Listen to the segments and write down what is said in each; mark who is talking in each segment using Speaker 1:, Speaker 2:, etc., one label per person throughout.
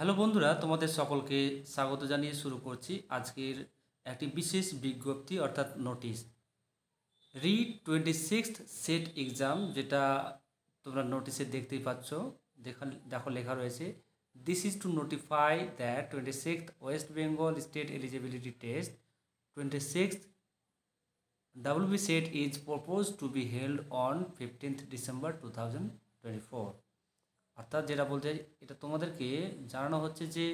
Speaker 1: hello বন্ধুরা তোমাদের সকলকে স্বাগত জানিয়ে শুরু করছি আজকের একটি বিশেষ বিজ্ঞপ্তি অর্থাৎ নোটিশ রি টোয়েন্টি সিক্স সেট এক্সাম যেটা তোমরা নোটিশে দেখতেই পাচ্ছ দেখা দেখো লেখা রয়েছে this is to notify that twenty six West Bengal state eligibility test twenty six WB SET is propose to be held on fifteenth December two thousand twenty four অর্থাৎ যেটা বলতে এটা তোমাদেরকে জানানো হচ্ছে যে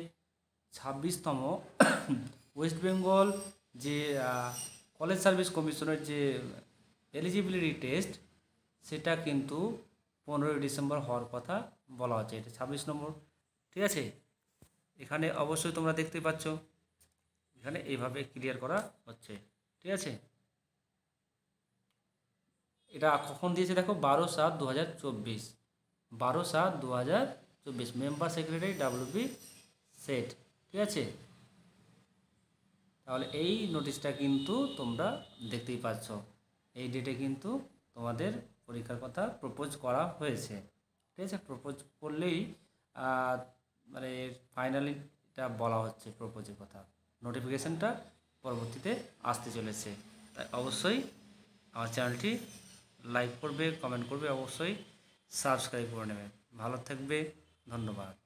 Speaker 1: ছাব্বিশতম ওয়েস্ট বেঙ্গল যে কলেজ সার্ভিস কমিশনের যে এলিজিবিলিটি টেস্ট সেটা কিন্তু পনেরোই ডিসেম্বর হওয়ার কথা বলা হচ্ছে এটা ছাব্বিশ নম্বর ঠিক আছে এখানে অবশ্যই তোমরা দেখতে পাচ্ছ এখানে এইভাবে ক্লিয়ার করা হচ্ছে ঠিক আছে এটা কখন দিয়েছে দেখো বারো সাত দু হাজার চব্বিশ বারো সাত দু হাজার চব্বিশ মেম্বার সেক্রেটারি ডাব্লিউপি সেট ঠিক আছে তাহলে এই নোটিশটা কিন্তু তোমরা দেখতেই পাচ্ছ এই ডেটে কিন্তু তোমাদের পরীক্ষার কথা প্রপোজ করা হয়েছে ঠিক আছে প্রপোজ করলেই মানে ফাইনালিটা বলা হচ্ছে প্রপোজের কথা নোটিফিকেশানটা পরবর্তীতে আসতে চলেছে তাই অবশ্যই আমার চ্যানেলটি লাইক করবে কমেন্ট করবে অবশ্যই सबसक्राइब कर भलो थकबे धन्यवाद